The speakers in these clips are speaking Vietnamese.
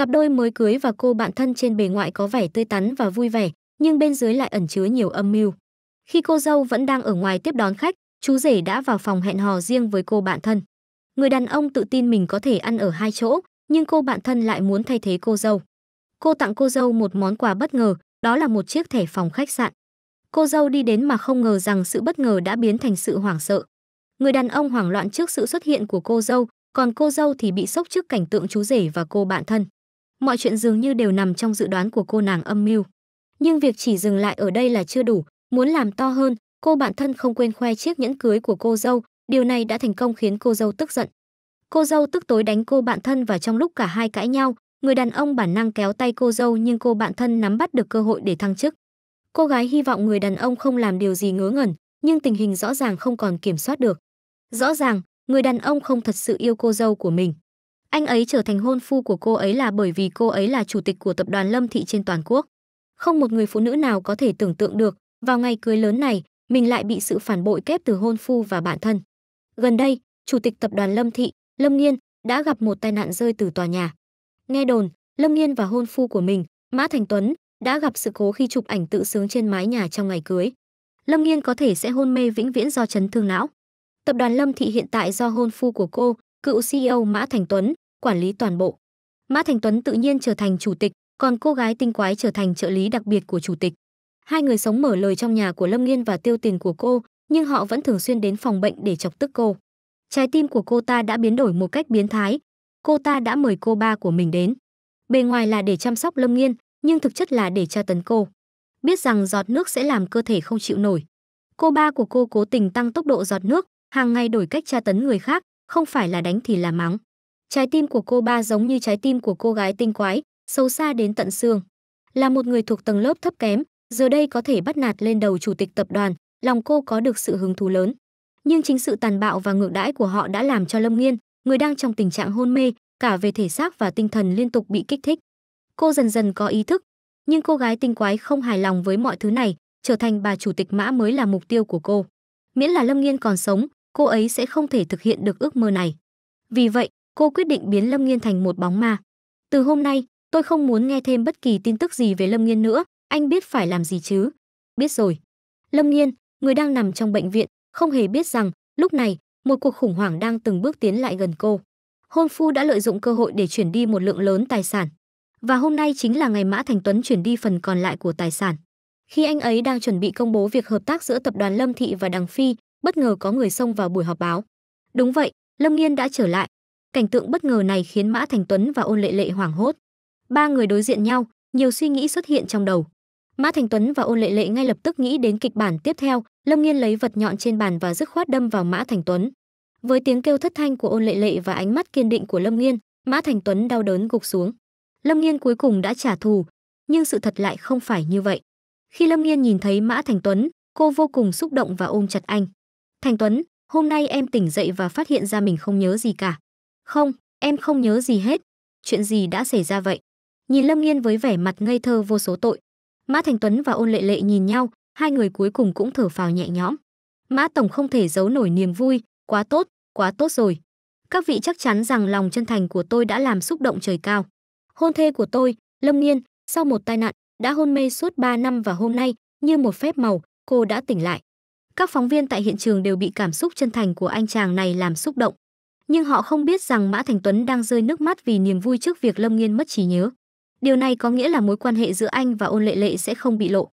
Cặp đôi mới cưới và cô bạn thân trên bề ngoại có vẻ tươi tắn và vui vẻ, nhưng bên dưới lại ẩn chứa nhiều âm mưu. Khi cô dâu vẫn đang ở ngoài tiếp đón khách, chú rể đã vào phòng hẹn hò riêng với cô bạn thân. Người đàn ông tự tin mình có thể ăn ở hai chỗ, nhưng cô bạn thân lại muốn thay thế cô dâu. Cô tặng cô dâu một món quà bất ngờ, đó là một chiếc thẻ phòng khách sạn. Cô dâu đi đến mà không ngờ rằng sự bất ngờ đã biến thành sự hoảng sợ. Người đàn ông hoảng loạn trước sự xuất hiện của cô dâu, còn cô dâu thì bị sốc trước cảnh tượng chú rể và cô bạn thân mọi chuyện dường như đều nằm trong dự đoán của cô nàng âm mưu nhưng việc chỉ dừng lại ở đây là chưa đủ muốn làm to hơn cô bạn thân không quên khoe chiếc nhẫn cưới của cô dâu điều này đã thành công khiến cô dâu tức giận cô dâu tức tối đánh cô bạn thân và trong lúc cả hai cãi nhau người đàn ông bản năng kéo tay cô dâu nhưng cô bạn thân nắm bắt được cơ hội để thăng chức cô gái hy vọng người đàn ông không làm điều gì ngớ ngẩn nhưng tình hình rõ ràng không còn kiểm soát được rõ ràng người đàn ông không thật sự yêu cô dâu của mình anh ấy trở thành hôn phu của cô ấy là bởi vì cô ấy là chủ tịch của tập đoàn Lâm Thị trên toàn quốc. Không một người phụ nữ nào có thể tưởng tượng được, vào ngày cưới lớn này, mình lại bị sự phản bội kép từ hôn phu và bạn thân. Gần đây, chủ tịch tập đoàn Lâm Thị, Lâm Nghiên, đã gặp một tai nạn rơi từ tòa nhà. Nghe đồn, Lâm Nghiên và hôn phu của mình, Mã Thành Tuấn, đã gặp sự cố khi chụp ảnh tự sướng trên mái nhà trong ngày cưới. Lâm Nghiên có thể sẽ hôn mê vĩnh viễn do chấn thương não. Tập đoàn Lâm Thị hiện tại do hôn phu của cô, cựu CEO Mã Thành Tuấn, quản lý toàn bộ. Mã Thành Tuấn tự nhiên trở thành chủ tịch, còn cô gái tinh quái trở thành trợ lý đặc biệt của chủ tịch. Hai người sống mở lời trong nhà của Lâm Nghiên và tiêu tiền của cô, nhưng họ vẫn thường xuyên đến phòng bệnh để chọc tức cô. Trái tim của cô ta đã biến đổi một cách biến thái. Cô ta đã mời cô ba của mình đến. Bề ngoài là để chăm sóc Lâm Nghiên, nhưng thực chất là để tra tấn cô. Biết rằng giọt nước sẽ làm cơ thể không chịu nổi. Cô ba của cô cố tình tăng tốc độ giọt nước, hàng ngày đổi cách tra tấn người khác, không phải là đánh thì là mắng. Trái tim của cô ba giống như trái tim của cô gái tinh quái, sâu xa đến tận xương. Là một người thuộc tầng lớp thấp kém, giờ đây có thể bắt nạt lên đầu chủ tịch tập đoàn, lòng cô có được sự hứng thú lớn. Nhưng chính sự tàn bạo và ngược đãi của họ đã làm cho Lâm Nghiên, người đang trong tình trạng hôn mê, cả về thể xác và tinh thần liên tục bị kích thích. Cô dần dần có ý thức, nhưng cô gái tinh quái không hài lòng với mọi thứ này, trở thành bà chủ tịch mã mới là mục tiêu của cô. Miễn là Lâm Nghiên còn sống, cô ấy sẽ không thể thực hiện được ước mơ này. Vì vậy, cô quyết định biến Lâm Nghiên thành một bóng ma. Từ hôm nay, tôi không muốn nghe thêm bất kỳ tin tức gì về Lâm Nghiên nữa, anh biết phải làm gì chứ? Biết rồi. Lâm Nghiên, người đang nằm trong bệnh viện, không hề biết rằng, lúc này, một cuộc khủng hoảng đang từng bước tiến lại gần cô. Hôn phu đã lợi dụng cơ hội để chuyển đi một lượng lớn tài sản. Và hôm nay chính là ngày Mã Thành Tuấn chuyển đi phần còn lại của tài sản. Khi anh ấy đang chuẩn bị công bố việc hợp tác giữa tập đoàn Lâm Thị và Đằng Phi, bất ngờ có người xông vào buổi họp báo. Đúng vậy, Lâm Nghiên đã trở lại, Cảnh tượng bất ngờ này khiến Mã Thành Tuấn và Ôn Lệ Lệ hoảng hốt. Ba người đối diện nhau, nhiều suy nghĩ xuất hiện trong đầu. Mã Thành Tuấn và Ôn Lệ Lệ ngay lập tức nghĩ đến kịch bản tiếp theo, Lâm Nghiên lấy vật nhọn trên bàn và dứt khoát đâm vào Mã Thành Tuấn. Với tiếng kêu thất thanh của Ôn Lệ Lệ và ánh mắt kiên định của Lâm Nghiên, Mã Thành Tuấn đau đớn gục xuống. Lâm Nghiên cuối cùng đã trả thù, nhưng sự thật lại không phải như vậy. Khi Lâm Nghiên nhìn thấy Mã Thành Tuấn, cô vô cùng xúc động và ôm chặt anh. "Thành Tuấn, hôm nay em tỉnh dậy và phát hiện ra mình không nhớ gì cả. Không, em không nhớ gì hết. Chuyện gì đã xảy ra vậy? Nhìn Lâm Nghiên với vẻ mặt ngây thơ vô số tội. Mã Thành Tuấn và Ôn Lệ Lệ nhìn nhau, hai người cuối cùng cũng thở phào nhẹ nhõm. Mã Tổng không thể giấu nổi niềm vui, quá tốt, quá tốt rồi. Các vị chắc chắn rằng lòng chân thành của tôi đã làm xúc động trời cao. Hôn thê của tôi, Lâm Nghiên, sau một tai nạn, đã hôn mê suốt 3 năm và hôm nay, như một phép màu, cô đã tỉnh lại. Các phóng viên tại hiện trường đều bị cảm xúc chân thành của anh chàng này làm xúc động nhưng họ không biết rằng Mã Thành Tuấn đang rơi nước mắt vì niềm vui trước việc Lâm Nghiên mất trí nhớ. Điều này có nghĩa là mối quan hệ giữa anh và Ôn Lệ Lệ sẽ không bị lộ.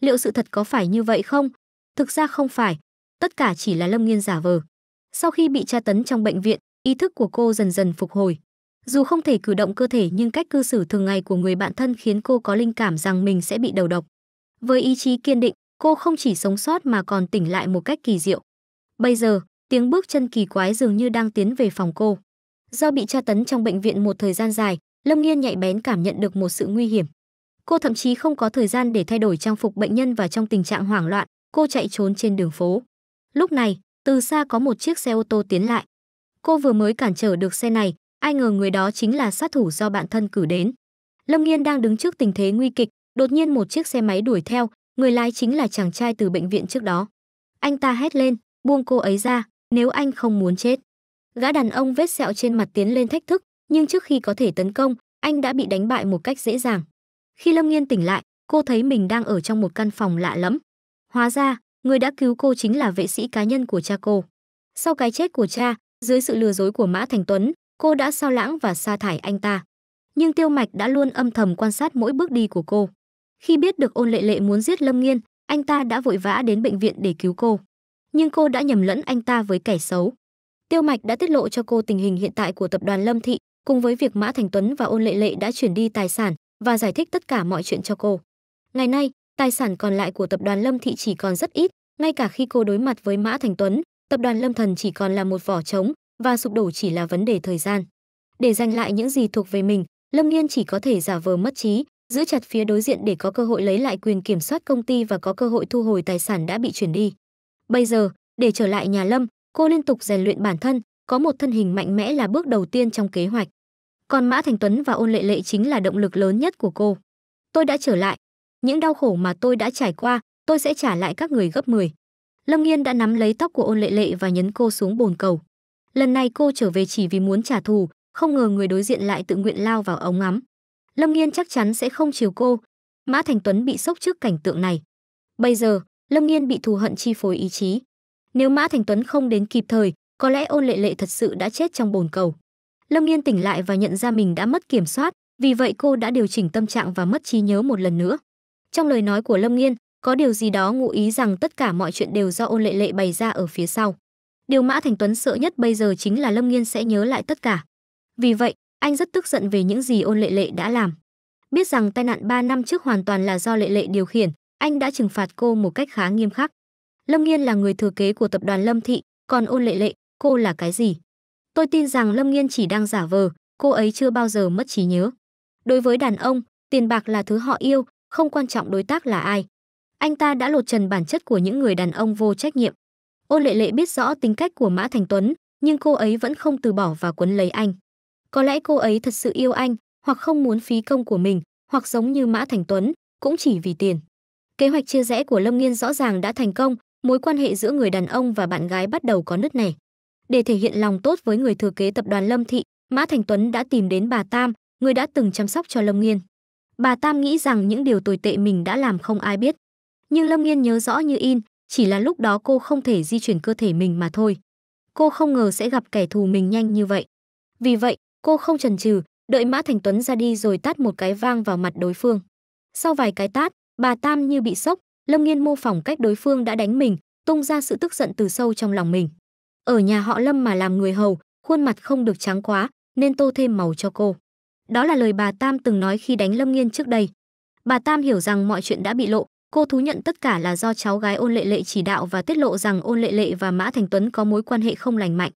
Liệu sự thật có phải như vậy không? Thực ra không phải, tất cả chỉ là Lâm Nghiên giả vờ. Sau khi bị tra tấn trong bệnh viện, ý thức của cô dần dần phục hồi. Dù không thể cử động cơ thể nhưng cách cư xử thường ngày của người bạn thân khiến cô có linh cảm rằng mình sẽ bị đầu độc. Với ý chí kiên định, cô không chỉ sống sót mà còn tỉnh lại một cách kỳ diệu. Bây giờ, tiếng bước chân kỳ quái dường như đang tiến về phòng cô. Do bị tra tấn trong bệnh viện một thời gian dài, Lâm Nghiên nhạy bén cảm nhận được một sự nguy hiểm. Cô thậm chí không có thời gian để thay đổi trang phục bệnh nhân và trong tình trạng hoảng loạn, cô chạy trốn trên đường phố. Lúc này, từ xa có một chiếc xe ô tô tiến lại. Cô vừa mới cản trở được xe này, ai ngờ người đó chính là sát thủ do bạn thân cử đến. Lâm Nghiên đang đứng trước tình thế nguy kịch, đột nhiên một chiếc xe máy đuổi theo, người lái chính là chàng trai từ bệnh viện trước đó. Anh ta hét lên, buông cô ấy ra, nếu anh không muốn chết. Gã đàn ông vết sẹo trên mặt tiến lên thách thức, nhưng trước khi có thể tấn công, anh đã bị đánh bại một cách dễ dàng. Khi Lâm Nghiên tỉnh lại, cô thấy mình đang ở trong một căn phòng lạ lẫm. Hóa ra, người đã cứu cô chính là vệ sĩ cá nhân của cha cô. Sau cái chết của cha, dưới sự lừa dối của Mã Thành Tuấn, cô đã sao lãng và sa thải anh ta. Nhưng Tiêu Mạch đã luôn âm thầm quan sát mỗi bước đi của cô. Khi biết được Ôn Lệ Lệ muốn giết Lâm Nghiên, anh ta đã vội vã đến bệnh viện để cứu cô nhưng cô đã nhầm lẫn anh ta với kẻ xấu. Tiêu Mạch đã tiết lộ cho cô tình hình hiện tại của tập đoàn Lâm Thị, cùng với việc Mã Thành Tuấn và Ôn Lệ Lệ đã chuyển đi tài sản và giải thích tất cả mọi chuyện cho cô. Ngày nay, tài sản còn lại của tập đoàn Lâm Thị chỉ còn rất ít, ngay cả khi cô đối mặt với Mã Thành Tuấn, tập đoàn Lâm Thần chỉ còn là một vỏ trống và sụp đổ chỉ là vấn đề thời gian. Để giành lại những gì thuộc về mình, Lâm Nghiên chỉ có thể giả vờ mất trí, giữ chặt phía đối diện để có cơ hội lấy lại quyền kiểm soát công ty và có cơ hội thu hồi tài sản đã bị chuyển đi. Bây giờ, để trở lại nhà Lâm, cô liên tục rèn luyện bản thân, có một thân hình mạnh mẽ là bước đầu tiên trong kế hoạch. Còn Mã Thành Tuấn và Ôn Lệ Lệ chính là động lực lớn nhất của cô. Tôi đã trở lại, những đau khổ mà tôi đã trải qua, tôi sẽ trả lại các người gấp 10. Lâm Nghiên đã nắm lấy tóc của Ôn Lệ Lệ và nhấn cô xuống bồn cầu. Lần này cô trở về chỉ vì muốn trả thù, không ngờ người đối diện lại tự nguyện lao vào ống ngắm. Lâm Nghiên chắc chắn sẽ không chiều cô. Mã Thành Tuấn bị sốc trước cảnh tượng này. Bây giờ, Lâm Nghiên bị thù hận chi phối ý chí. Nếu Mã Thành Tuấn không đến kịp thời, có lẽ Ôn Lệ Lệ thật sự đã chết trong bồn cầu. Lâm Nghiên tỉnh lại và nhận ra mình đã mất kiểm soát, vì vậy cô đã điều chỉnh tâm trạng và mất trí nhớ một lần nữa. Trong lời nói của Lâm Nghiên, có điều gì đó ngụ ý rằng tất cả mọi chuyện đều do Ôn Lệ Lệ bày ra ở phía sau. Điều Mã Thành Tuấn sợ nhất bây giờ chính là Lâm Nghiên sẽ nhớ lại tất cả. Vì vậy, anh rất tức giận về những gì Ôn Lệ Lệ đã làm. Biết rằng tai nạn 3 năm trước hoàn toàn là do Lệ Lệ điều khiển, anh đã trừng phạt cô một cách khá nghiêm khắc. Lâm Nghiên là người thừa kế của tập đoàn Lâm Thị, còn Ôn Lệ Lệ, cô là cái gì? Tôi tin rằng Lâm Nghiên chỉ đang giả vờ, cô ấy chưa bao giờ mất trí nhớ. Đối với đàn ông, tiền bạc là thứ họ yêu, không quan trọng đối tác là ai. Anh ta đã lột trần bản chất của những người đàn ông vô trách nhiệm. Ôn Lệ Lệ biết rõ tính cách của Mã Thành Tuấn, nhưng cô ấy vẫn không từ bỏ và quấn lấy anh. Có lẽ cô ấy thật sự yêu anh, hoặc không muốn phí công của mình, hoặc giống như Mã Thành Tuấn, cũng chỉ vì tiền. Kế hoạch chia rẽ của Lâm Nghiên rõ ràng đã thành công, mối quan hệ giữa người đàn ông và bạn gái bắt đầu có nứt nẻ. Để thể hiện lòng tốt với người thừa kế tập đoàn Lâm Thị, Mã Thành Tuấn đã tìm đến bà Tam, người đã từng chăm sóc cho Lâm Nghiên. Bà Tam nghĩ rằng những điều tồi tệ mình đã làm không ai biết. Nhưng Lâm Nghiên nhớ rõ như in, chỉ là lúc đó cô không thể di chuyển cơ thể mình mà thôi. Cô không ngờ sẽ gặp kẻ thù mình nhanh như vậy. Vì vậy, cô không chần chừ, đợi Mã Thành Tuấn ra đi rồi tát một cái vang vào mặt đối phương. Sau vài cái tát, Bà Tam như bị sốc, Lâm Nghiên mô phỏng cách đối phương đã đánh mình, tung ra sự tức giận từ sâu trong lòng mình. Ở nhà họ Lâm mà làm người hầu, khuôn mặt không được trắng quá, nên tô thêm màu cho cô. Đó là lời bà Tam từng nói khi đánh Lâm Nghiên trước đây. Bà Tam hiểu rằng mọi chuyện đã bị lộ, cô thú nhận tất cả là do cháu gái Ôn Lệ Lệ chỉ đạo và tiết lộ rằng Ôn Lệ Lệ và Mã Thành Tuấn có mối quan hệ không lành mạnh.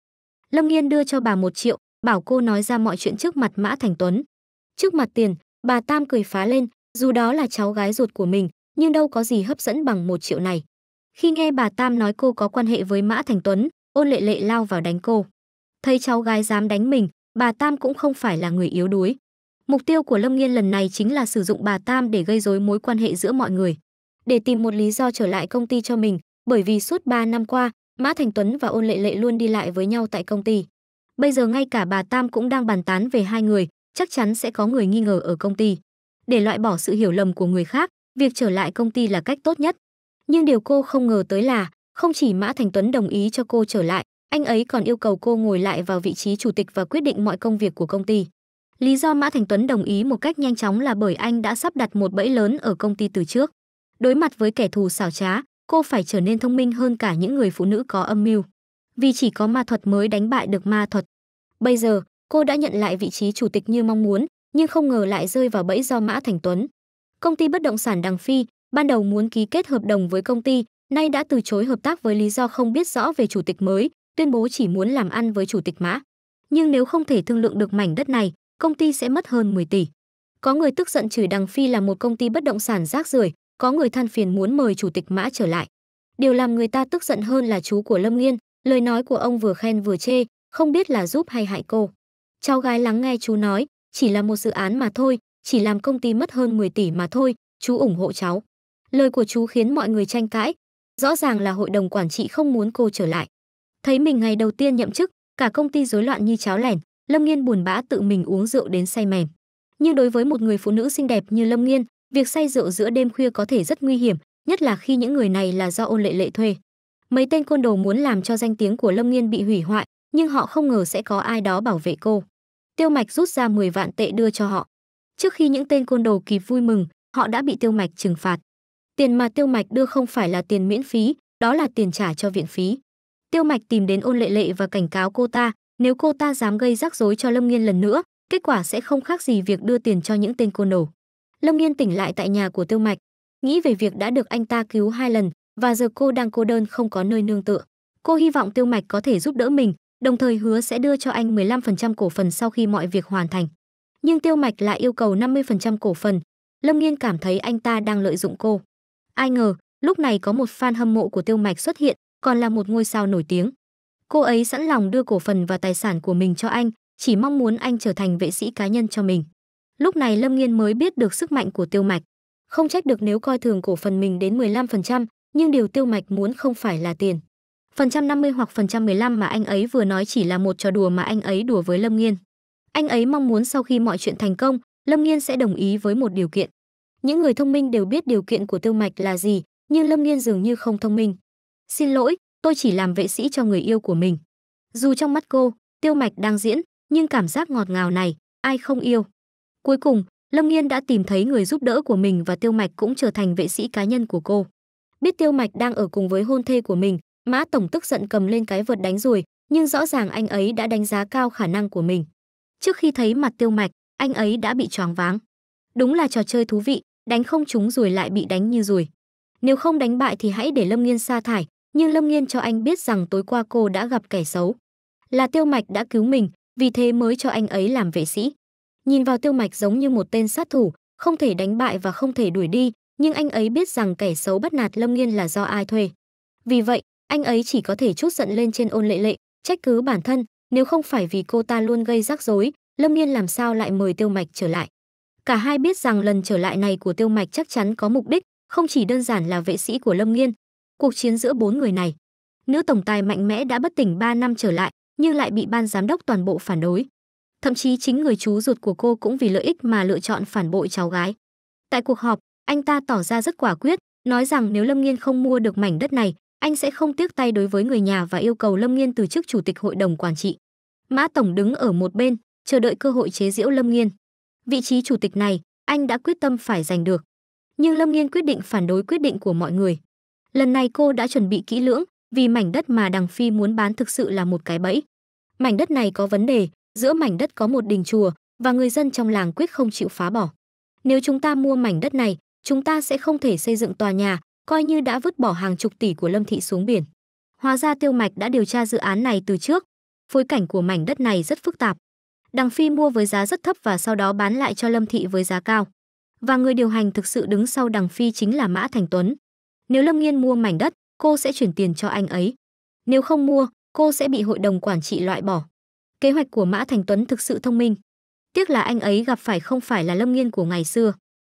Lâm Nghiên đưa cho bà một triệu, bảo cô nói ra mọi chuyện trước mặt Mã Thành Tuấn. Trước mặt tiền, bà Tam cười phá lên, dù đó là cháu gái ruột của mình, nhưng đâu có gì hấp dẫn bằng một triệu này. Khi nghe bà Tam nói cô có quan hệ với Mã Thành Tuấn, ôn lệ lệ lao vào đánh cô. Thấy cháu gái dám đánh mình, bà Tam cũng không phải là người yếu đuối. Mục tiêu của Lâm Nghiên lần này chính là sử dụng bà Tam để gây rối mối quan hệ giữa mọi người, để tìm một lý do trở lại công ty cho mình, bởi vì suốt 3 năm qua, Mã Thành Tuấn và Ôn Lệ Lệ luôn đi lại với nhau tại công ty. Bây giờ ngay cả bà Tam cũng đang bàn tán về hai người, chắc chắn sẽ có người nghi ngờ ở công ty. Để loại bỏ sự hiểu lầm của người khác, việc trở lại công ty là cách tốt nhất. Nhưng điều cô không ngờ tới là, không chỉ Mã Thành Tuấn đồng ý cho cô trở lại, anh ấy còn yêu cầu cô ngồi lại vào vị trí chủ tịch và quyết định mọi công việc của công ty. Lý do Mã Thành Tuấn đồng ý một cách nhanh chóng là bởi anh đã sắp đặt một bẫy lớn ở công ty từ trước. Đối mặt với kẻ thù xảo trá, cô phải trở nên thông minh hơn cả những người phụ nữ có âm mưu. Vì chỉ có ma thuật mới đánh bại được ma thuật. Bây giờ, cô đã nhận lại vị trí chủ tịch như mong muốn, nhưng không ngờ lại rơi vào bẫy do Mã Thành Tuấn. Công ty bất động sản Đằng Phi ban đầu muốn ký kết hợp đồng với công ty, nay đã từ chối hợp tác với lý do không biết rõ về chủ tịch mới, tuyên bố chỉ muốn làm ăn với chủ tịch Mã. Nhưng nếu không thể thương lượng được mảnh đất này, công ty sẽ mất hơn 10 tỷ. Có người tức giận chửi Đằng Phi là một công ty bất động sản rác rưởi, có người than phiền muốn mời chủ tịch Mã trở lại. Điều làm người ta tức giận hơn là chú của Lâm Nghiên, lời nói của ông vừa khen vừa chê, không biết là giúp hay hại cô. Cháu gái lắng nghe chú nói, chỉ là một dự án mà thôi, chỉ làm công ty mất hơn 10 tỷ mà thôi, chú ủng hộ cháu. Lời của chú khiến mọi người tranh cãi, rõ ràng là hội đồng quản trị không muốn cô trở lại. Thấy mình ngày đầu tiên nhậm chức, cả công ty rối loạn như cháo lẻn, Lâm Nghiên buồn bã tự mình uống rượu đến say mềm. Nhưng đối với một người phụ nữ xinh đẹp như Lâm Nghiên, việc say rượu giữa đêm khuya có thể rất nguy hiểm, nhất là khi những người này là do ôn lệ lệ thuê. Mấy tên côn đồ muốn làm cho danh tiếng của Lâm Nghiên bị hủy hoại, nhưng họ không ngờ sẽ có ai đó bảo vệ cô. Tiêu Mạch rút ra 10 vạn tệ đưa cho họ. Trước khi những tên côn đồ kịp vui mừng, họ đã bị Tiêu Mạch trừng phạt. Tiền mà Tiêu Mạch đưa không phải là tiền miễn phí, đó là tiền trả cho viện phí. Tiêu Mạch tìm đến Ôn Lệ Lệ và cảnh cáo cô ta, nếu cô ta dám gây rắc rối cho Lâm Nghiên lần nữa, kết quả sẽ không khác gì việc đưa tiền cho những tên côn đồ. Lâm Nghiên tỉnh lại tại nhà của Tiêu Mạch, nghĩ về việc đã được anh ta cứu hai lần và giờ cô đang cô đơn không có nơi nương tựa. Cô hy vọng Tiêu Mạch có thể giúp đỡ mình, đồng thời hứa sẽ đưa cho anh 15% cổ phần sau khi mọi việc hoàn thành. Nhưng Tiêu Mạch lại yêu cầu 50% cổ phần. Lâm Nghiên cảm thấy anh ta đang lợi dụng cô. Ai ngờ, lúc này có một fan hâm mộ của Tiêu Mạch xuất hiện, còn là một ngôi sao nổi tiếng. Cô ấy sẵn lòng đưa cổ phần và tài sản của mình cho anh, chỉ mong muốn anh trở thành vệ sĩ cá nhân cho mình. Lúc này Lâm Nghiên mới biết được sức mạnh của Tiêu Mạch. Không trách được nếu coi thường cổ phần mình đến 15%, nhưng điều Tiêu Mạch muốn không phải là tiền. Phần trăm 50 hoặc phần trăm 15 mà anh ấy vừa nói chỉ là một trò đùa mà anh ấy đùa với Lâm Nghiên. Anh ấy mong muốn sau khi mọi chuyện thành công, Lâm Nghiên sẽ đồng ý với một điều kiện. Những người thông minh đều biết điều kiện của Tiêu Mạch là gì, nhưng Lâm Nghiên dường như không thông minh. "Xin lỗi, tôi chỉ làm vệ sĩ cho người yêu của mình." Dù trong mắt cô, Tiêu Mạch đang diễn, nhưng cảm giác ngọt ngào này, ai không yêu. Cuối cùng, Lâm Nghiên đã tìm thấy người giúp đỡ của mình và Tiêu Mạch cũng trở thành vệ sĩ cá nhân của cô. Biết Tiêu Mạch đang ở cùng với hôn thê của mình, Mã Tổng tức giận cầm lên cái vợt đánh rồi, nhưng rõ ràng anh ấy đã đánh giá cao khả năng của mình. Trước khi thấy mặt tiêu mạch, anh ấy đã bị choáng váng. Đúng là trò chơi thú vị, đánh không trúng rồi lại bị đánh như rồi. Nếu không đánh bại thì hãy để Lâm Nghiên sa thải, nhưng Lâm Nghiên cho anh biết rằng tối qua cô đã gặp kẻ xấu. Là tiêu mạch đã cứu mình, vì thế mới cho anh ấy làm vệ sĩ. Nhìn vào tiêu mạch giống như một tên sát thủ, không thể đánh bại và không thể đuổi đi, nhưng anh ấy biết rằng kẻ xấu bắt nạt Lâm Nghiên là do ai thuê. Vì vậy, anh ấy chỉ có thể chút giận lên trên ôn lệ lệ trách cứ bản thân nếu không phải vì cô ta luôn gây rắc rối lâm yên làm sao lại mời tiêu mạch trở lại cả hai biết rằng lần trở lại này của tiêu mạch chắc chắn có mục đích không chỉ đơn giản là vệ sĩ của lâm yên cuộc chiến giữa bốn người này nữ tổng tài mạnh mẽ đã bất tỉnh 3 năm trở lại nhưng lại bị ban giám đốc toàn bộ phản đối thậm chí chính người chú ruột của cô cũng vì lợi ích mà lựa chọn phản bội cháu gái tại cuộc họp anh ta tỏ ra rất quả quyết nói rằng nếu lâm nghiên không mua được mảnh đất này anh sẽ không tiếc tay đối với người nhà và yêu cầu Lâm Nghiên từ chức chủ tịch hội đồng quản trị. Mã tổng đứng ở một bên, chờ đợi cơ hội chế giễu Lâm Nghiên. Vị trí chủ tịch này, anh đã quyết tâm phải giành được. Nhưng Lâm Nghiên quyết định phản đối quyết định của mọi người. Lần này cô đã chuẩn bị kỹ lưỡng, vì mảnh đất mà Đằng Phi muốn bán thực sự là một cái bẫy. Mảnh đất này có vấn đề, giữa mảnh đất có một đình chùa và người dân trong làng quyết không chịu phá bỏ. Nếu chúng ta mua mảnh đất này, chúng ta sẽ không thể xây dựng tòa nhà, coi như đã vứt bỏ hàng chục tỷ của Lâm Thị xuống biển. Hóa ra Tiêu Mạch đã điều tra dự án này từ trước, phối cảnh của mảnh đất này rất phức tạp. Đằng Phi mua với giá rất thấp và sau đó bán lại cho Lâm Thị với giá cao. Và người điều hành thực sự đứng sau Đằng Phi chính là Mã Thành Tuấn. Nếu Lâm Nghiên mua mảnh đất, cô sẽ chuyển tiền cho anh ấy. Nếu không mua, cô sẽ bị hội đồng quản trị loại bỏ. Kế hoạch của Mã Thành Tuấn thực sự thông minh. Tiếc là anh ấy gặp phải không phải là Lâm Nghiên của ngày xưa.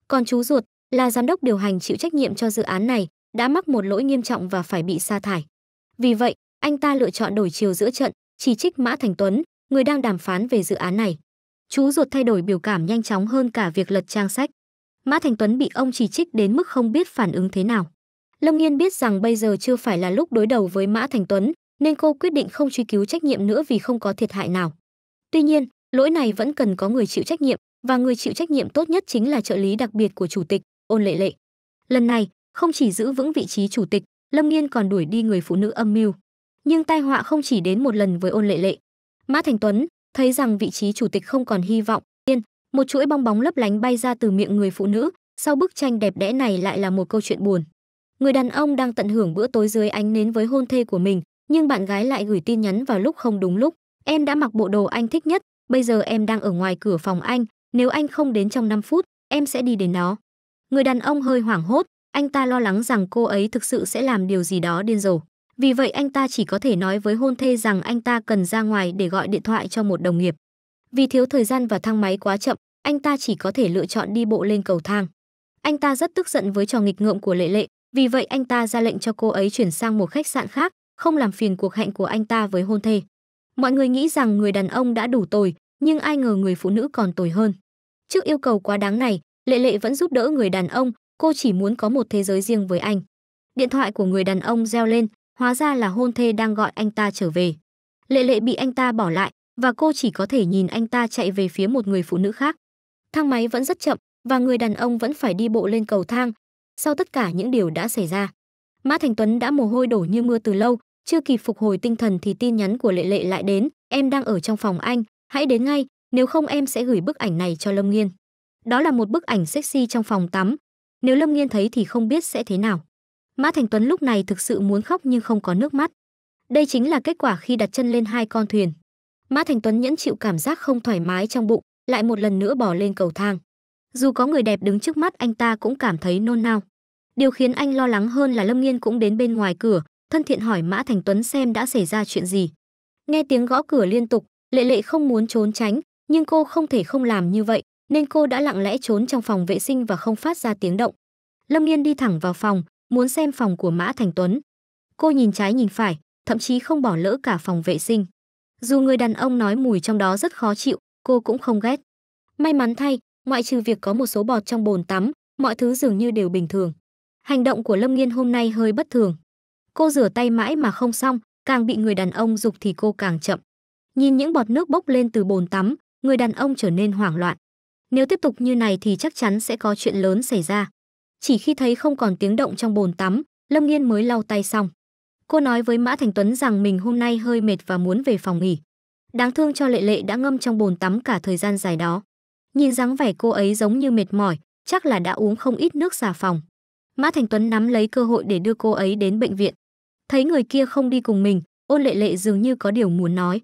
Còn chú ruột, là giám đốc điều hành chịu trách nhiệm cho dự án này, đã mắc một lỗi nghiêm trọng và phải bị sa thải. Vì vậy, anh ta lựa chọn đổi chiều giữa trận, chỉ trích Mã Thành Tuấn, người đang đàm phán về dự án này. Chú ruột thay đổi biểu cảm nhanh chóng hơn cả việc lật trang sách. Mã Thành Tuấn bị ông chỉ trích đến mức không biết phản ứng thế nào. Lâm Nghiên biết rằng bây giờ chưa phải là lúc đối đầu với Mã Thành Tuấn, nên cô quyết định không truy cứu trách nhiệm nữa vì không có thiệt hại nào. Tuy nhiên, lỗi này vẫn cần có người chịu trách nhiệm và người chịu trách nhiệm tốt nhất chính là trợ lý đặc biệt của chủ tịch, ôn lệ lệ lần này không chỉ giữ vững vị trí chủ tịch lâm nghiên còn đuổi đi người phụ nữ âm mưu nhưng tai họa không chỉ đến một lần với ôn lệ lệ mã thành tuấn thấy rằng vị trí chủ tịch không còn hy vọng tiên một chuỗi bong bóng lấp lánh bay ra từ miệng người phụ nữ sau bức tranh đẹp đẽ này lại là một câu chuyện buồn người đàn ông đang tận hưởng bữa tối dưới ánh nến với hôn thê của mình nhưng bạn gái lại gửi tin nhắn vào lúc không đúng lúc em đã mặc bộ đồ anh thích nhất bây giờ em đang ở ngoài cửa phòng anh nếu anh không đến trong 5 phút em sẽ đi đến nó Người đàn ông hơi hoảng hốt, anh ta lo lắng rằng cô ấy thực sự sẽ làm điều gì đó điên rồ. Vì vậy anh ta chỉ có thể nói với hôn thê rằng anh ta cần ra ngoài để gọi điện thoại cho một đồng nghiệp. Vì thiếu thời gian và thang máy quá chậm, anh ta chỉ có thể lựa chọn đi bộ lên cầu thang. Anh ta rất tức giận với trò nghịch ngợm của Lệ Lệ, vì vậy anh ta ra lệnh cho cô ấy chuyển sang một khách sạn khác, không làm phiền cuộc hẹn của anh ta với hôn thê. Mọi người nghĩ rằng người đàn ông đã đủ tồi, nhưng ai ngờ người phụ nữ còn tồi hơn. Trước yêu cầu quá đáng này, lệ lệ vẫn giúp đỡ người đàn ông cô chỉ muốn có một thế giới riêng với anh điện thoại của người đàn ông reo lên hóa ra là hôn thê đang gọi anh ta trở về lệ lệ bị anh ta bỏ lại và cô chỉ có thể nhìn anh ta chạy về phía một người phụ nữ khác thang máy vẫn rất chậm và người đàn ông vẫn phải đi bộ lên cầu thang sau tất cả những điều đã xảy ra mã thành tuấn đã mồ hôi đổ như mưa từ lâu chưa kịp phục hồi tinh thần thì tin nhắn của lệ lệ lại đến em đang ở trong phòng anh hãy đến ngay nếu không em sẽ gửi bức ảnh này cho lâm nghiên đó là một bức ảnh sexy trong phòng tắm. Nếu Lâm Nghiên thấy thì không biết sẽ thế nào. Mã Thành Tuấn lúc này thực sự muốn khóc nhưng không có nước mắt. Đây chính là kết quả khi đặt chân lên hai con thuyền. Mã Thành Tuấn nhẫn chịu cảm giác không thoải mái trong bụng, lại một lần nữa bỏ lên cầu thang. Dù có người đẹp đứng trước mắt anh ta cũng cảm thấy nôn nao. Điều khiến anh lo lắng hơn là Lâm Nghiên cũng đến bên ngoài cửa, thân thiện hỏi Mã Thành Tuấn xem đã xảy ra chuyện gì. Nghe tiếng gõ cửa liên tục, Lệ Lệ không muốn trốn tránh, nhưng cô không thể không làm như vậy, nên cô đã lặng lẽ trốn trong phòng vệ sinh và không phát ra tiếng động. Lâm Nghiên đi thẳng vào phòng, muốn xem phòng của Mã Thành Tuấn. Cô nhìn trái nhìn phải, thậm chí không bỏ lỡ cả phòng vệ sinh. Dù người đàn ông nói mùi trong đó rất khó chịu, cô cũng không ghét. May mắn thay, ngoại trừ việc có một số bọt trong bồn tắm, mọi thứ dường như đều bình thường. Hành động của Lâm Nghiên hôm nay hơi bất thường. Cô rửa tay mãi mà không xong, càng bị người đàn ông dục thì cô càng chậm. Nhìn những bọt nước bốc lên từ bồn tắm, người đàn ông trở nên hoảng loạn. Nếu tiếp tục như này thì chắc chắn sẽ có chuyện lớn xảy ra. Chỉ khi thấy không còn tiếng động trong bồn tắm, Lâm Nghiên mới lau tay xong. Cô nói với Mã Thành Tuấn rằng mình hôm nay hơi mệt và muốn về phòng nghỉ. Đáng thương cho Lệ Lệ đã ngâm trong bồn tắm cả thời gian dài đó. Nhìn dáng vẻ cô ấy giống như mệt mỏi, chắc là đã uống không ít nước xà phòng. Mã Thành Tuấn nắm lấy cơ hội để đưa cô ấy đến bệnh viện. Thấy người kia không đi cùng mình, ôn lệ lệ dường như có điều muốn nói.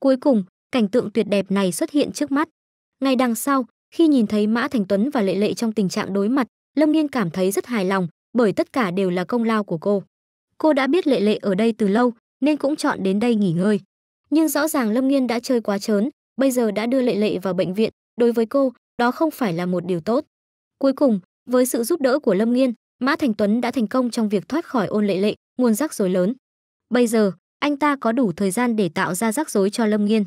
Cuối cùng, cảnh tượng tuyệt đẹp này xuất hiện trước mắt. Ngày đằng sau, khi nhìn thấy Mã Thành Tuấn và Lệ Lệ trong tình trạng đối mặt, Lâm Nghiên cảm thấy rất hài lòng, bởi tất cả đều là công lao của cô. Cô đã biết Lệ Lệ ở đây từ lâu, nên cũng chọn đến đây nghỉ ngơi. Nhưng rõ ràng Lâm Nghiên đã chơi quá trớn, bây giờ đã đưa Lệ Lệ vào bệnh viện, đối với cô, đó không phải là một điều tốt. Cuối cùng, với sự giúp đỡ của Lâm Nghiên, Mã Thành Tuấn đã thành công trong việc thoát khỏi ôn Lệ Lệ, nguồn rắc rối lớn. Bây giờ, anh ta có đủ thời gian để tạo ra rắc rối cho Lâm Nghiên.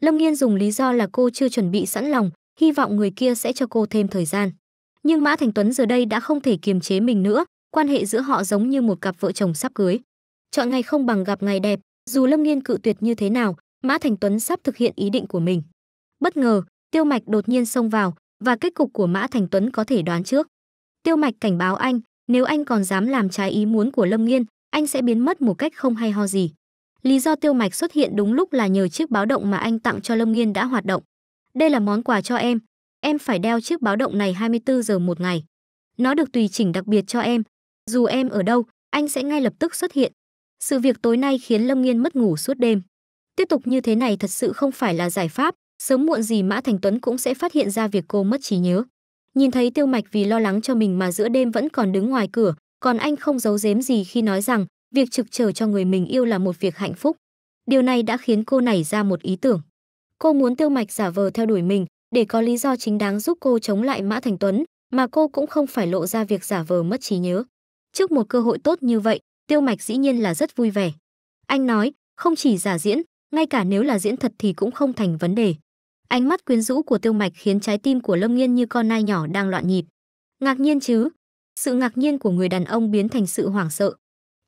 Lâm Nghiên dùng lý do là cô chưa chuẩn bị sẵn lòng, hy vọng người kia sẽ cho cô thêm thời gian. Nhưng Mã Thành Tuấn giờ đây đã không thể kiềm chế mình nữa, quan hệ giữa họ giống như một cặp vợ chồng sắp cưới. Chọn ngày không bằng gặp ngày đẹp, dù Lâm Nghiên cự tuyệt như thế nào, Mã Thành Tuấn sắp thực hiện ý định của mình. Bất ngờ, Tiêu Mạch đột nhiên xông vào và kết cục của Mã Thành Tuấn có thể đoán trước. Tiêu Mạch cảnh báo anh, nếu anh còn dám làm trái ý muốn của Lâm Nghiên, anh sẽ biến mất một cách không hay ho gì. Lý do Tiêu Mạch xuất hiện đúng lúc là nhờ chiếc báo động mà anh tặng cho Lâm Nghiên đã hoạt động. Đây là món quà cho em, em phải đeo chiếc báo động này 24 giờ một ngày. Nó được tùy chỉnh đặc biệt cho em, dù em ở đâu, anh sẽ ngay lập tức xuất hiện. Sự việc tối nay khiến Lâm Nghiên mất ngủ suốt đêm. Tiếp tục như thế này thật sự không phải là giải pháp, sớm muộn gì Mã Thành Tuấn cũng sẽ phát hiện ra việc cô mất trí nhớ. Nhìn thấy Tiêu Mạch vì lo lắng cho mình mà giữa đêm vẫn còn đứng ngoài cửa, còn anh không giấu giếm gì khi nói rằng việc trực chờ cho người mình yêu là một việc hạnh phúc. Điều này đã khiến cô nảy ra một ý tưởng. Cô muốn Tiêu Mạch giả vờ theo đuổi mình để có lý do chính đáng giúp cô chống lại Mã Thành Tuấn, mà cô cũng không phải lộ ra việc giả vờ mất trí nhớ. Trước một cơ hội tốt như vậy, Tiêu Mạch dĩ nhiên là rất vui vẻ. Anh nói, không chỉ giả diễn, ngay cả nếu là diễn thật thì cũng không thành vấn đề. Ánh mắt quyến rũ của Tiêu Mạch khiến trái tim của Lâm Nghiên như con nai nhỏ đang loạn nhịp. Ngạc nhiên chứ? Sự ngạc nhiên của người đàn ông biến thành sự hoảng sợ.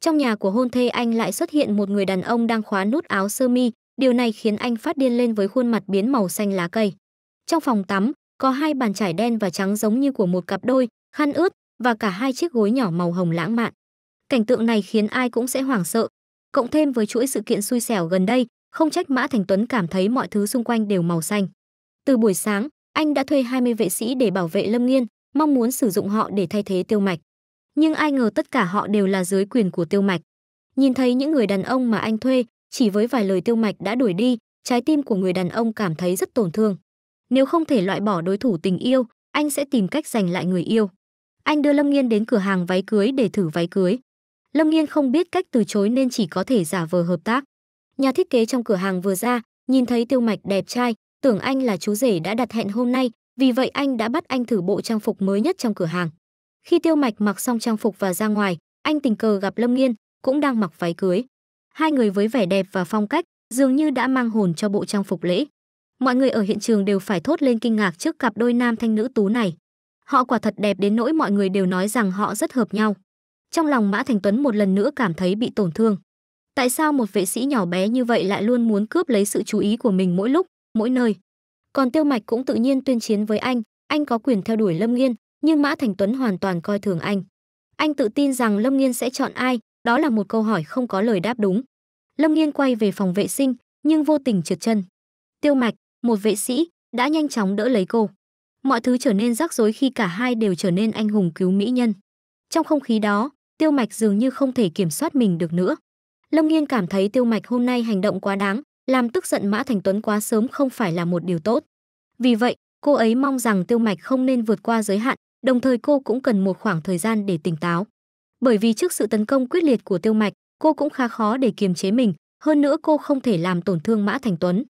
Trong nhà của hôn thê anh lại xuất hiện một người đàn ông đang khóa nút áo sơ mi, Điều này khiến anh phát điên lên với khuôn mặt biến màu xanh lá cây. Trong phòng tắm, có hai bàn chải đen và trắng giống như của một cặp đôi, khăn ướt và cả hai chiếc gối nhỏ màu hồng lãng mạn. Cảnh tượng này khiến ai cũng sẽ hoảng sợ. Cộng thêm với chuỗi sự kiện xui xẻo gần đây, không trách Mã Thành Tuấn cảm thấy mọi thứ xung quanh đều màu xanh. Từ buổi sáng, anh đã thuê 20 vệ sĩ để bảo vệ Lâm Nghiên, mong muốn sử dụng họ để thay thế Tiêu Mạch. Nhưng ai ngờ tất cả họ đều là dưới quyền của Tiêu Mạch. Nhìn thấy những người đàn ông mà anh thuê, chỉ với vài lời tiêu mạch đã đuổi đi, trái tim của người đàn ông cảm thấy rất tổn thương. Nếu không thể loại bỏ đối thủ tình yêu, anh sẽ tìm cách giành lại người yêu. Anh đưa Lâm Nghiên đến cửa hàng váy cưới để thử váy cưới. Lâm Nghiên không biết cách từ chối nên chỉ có thể giả vờ hợp tác. Nhà thiết kế trong cửa hàng vừa ra, nhìn thấy Tiêu Mạch đẹp trai, tưởng anh là chú rể đã đặt hẹn hôm nay, vì vậy anh đã bắt anh thử bộ trang phục mới nhất trong cửa hàng. Khi Tiêu Mạch mặc xong trang phục và ra ngoài, anh tình cờ gặp Lâm Nghiên, cũng đang mặc váy cưới. Hai người với vẻ đẹp và phong cách dường như đã mang hồn cho bộ trang phục lễ. Mọi người ở hiện trường đều phải thốt lên kinh ngạc trước cặp đôi nam thanh nữ tú này. Họ quả thật đẹp đến nỗi mọi người đều nói rằng họ rất hợp nhau. Trong lòng Mã Thành Tuấn một lần nữa cảm thấy bị tổn thương. Tại sao một vệ sĩ nhỏ bé như vậy lại luôn muốn cướp lấy sự chú ý của mình mỗi lúc, mỗi nơi? Còn Tiêu Mạch cũng tự nhiên tuyên chiến với anh, anh có quyền theo đuổi Lâm Nghiên, nhưng Mã Thành Tuấn hoàn toàn coi thường anh. Anh tự tin rằng Lâm Nghiên sẽ chọn ai, đó là một câu hỏi không có lời đáp đúng. Lâm Nghiên quay về phòng vệ sinh, nhưng vô tình trượt chân. Tiêu Mạch, một vệ sĩ, đã nhanh chóng đỡ lấy cô. Mọi thứ trở nên rắc rối khi cả hai đều trở nên anh hùng cứu mỹ nhân. Trong không khí đó, Tiêu Mạch dường như không thể kiểm soát mình được nữa. Lâm Nghiên cảm thấy Tiêu Mạch hôm nay hành động quá đáng, làm tức giận Mã Thành Tuấn quá sớm không phải là một điều tốt. Vì vậy, cô ấy mong rằng Tiêu Mạch không nên vượt qua giới hạn, đồng thời cô cũng cần một khoảng thời gian để tỉnh táo bởi vì trước sự tấn công quyết liệt của tiêu mạch cô cũng khá khó để kiềm chế mình hơn nữa cô không thể làm tổn thương mã thành tuấn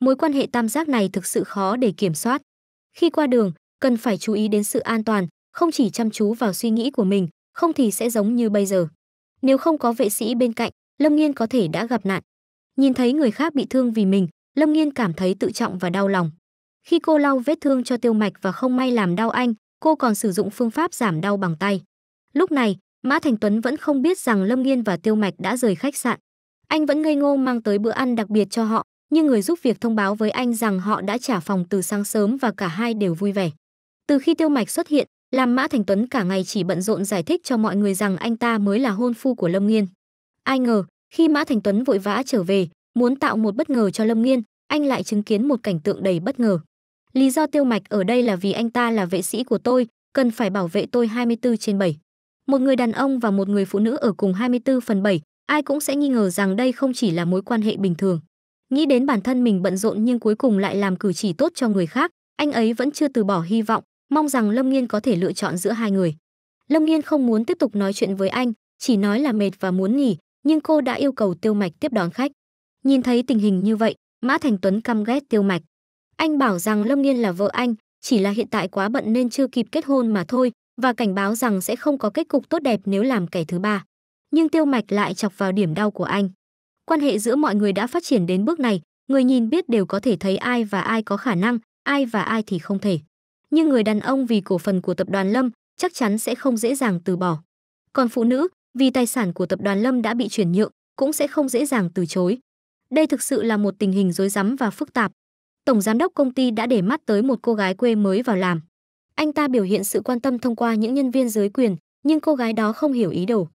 mối quan hệ tam giác này thực sự khó để kiểm soát khi qua đường cần phải chú ý đến sự an toàn không chỉ chăm chú vào suy nghĩ của mình không thì sẽ giống như bây giờ nếu không có vệ sĩ bên cạnh lâm nghiên có thể đã gặp nạn nhìn thấy người khác bị thương vì mình lâm nghiên cảm thấy tự trọng và đau lòng khi cô lau vết thương cho tiêu mạch và không may làm đau anh cô còn sử dụng phương pháp giảm đau bằng tay lúc này Mã Thành Tuấn vẫn không biết rằng Lâm Nghiên và Tiêu Mạch đã rời khách sạn. Anh vẫn ngây ngô mang tới bữa ăn đặc biệt cho họ, nhưng người giúp việc thông báo với anh rằng họ đã trả phòng từ sáng sớm và cả hai đều vui vẻ. Từ khi Tiêu Mạch xuất hiện, làm Mã Thành Tuấn cả ngày chỉ bận rộn giải thích cho mọi người rằng anh ta mới là hôn phu của Lâm Nghiên. Ai ngờ, khi Mã Thành Tuấn vội vã trở về, muốn tạo một bất ngờ cho Lâm Nghiên, anh lại chứng kiến một cảnh tượng đầy bất ngờ. Lý do Tiêu Mạch ở đây là vì anh ta là vệ sĩ của tôi, cần phải bảo vệ tôi 24 trên 7 một người đàn ông và một người phụ nữ ở cùng 24 phần 7, ai cũng sẽ nghi ngờ rằng đây không chỉ là mối quan hệ bình thường. Nghĩ đến bản thân mình bận rộn nhưng cuối cùng lại làm cử chỉ tốt cho người khác, anh ấy vẫn chưa từ bỏ hy vọng, mong rằng Lâm Nghiên có thể lựa chọn giữa hai người. Lâm Nghiên không muốn tiếp tục nói chuyện với anh, chỉ nói là mệt và muốn nghỉ, nhưng cô đã yêu cầu Tiêu Mạch tiếp đón khách. Nhìn thấy tình hình như vậy, Mã Thành Tuấn căm ghét Tiêu Mạch. Anh bảo rằng Lâm Nghiên là vợ anh, chỉ là hiện tại quá bận nên chưa kịp kết hôn mà thôi, và cảnh báo rằng sẽ không có kết cục tốt đẹp nếu làm kẻ thứ ba. Nhưng Tiêu Mạch lại chọc vào điểm đau của anh. Quan hệ giữa mọi người đã phát triển đến bước này, người nhìn biết đều có thể thấy ai và ai có khả năng, ai và ai thì không thể. Nhưng người đàn ông vì cổ phần của tập đoàn Lâm chắc chắn sẽ không dễ dàng từ bỏ. Còn phụ nữ, vì tài sản của tập đoàn Lâm đã bị chuyển nhượng, cũng sẽ không dễ dàng từ chối. Đây thực sự là một tình hình rối rắm và phức tạp. Tổng giám đốc công ty đã để mắt tới một cô gái quê mới vào làm. Anh ta biểu hiện sự quan tâm thông qua những nhân viên dưới quyền, nhưng cô gái đó không hiểu ý đồ.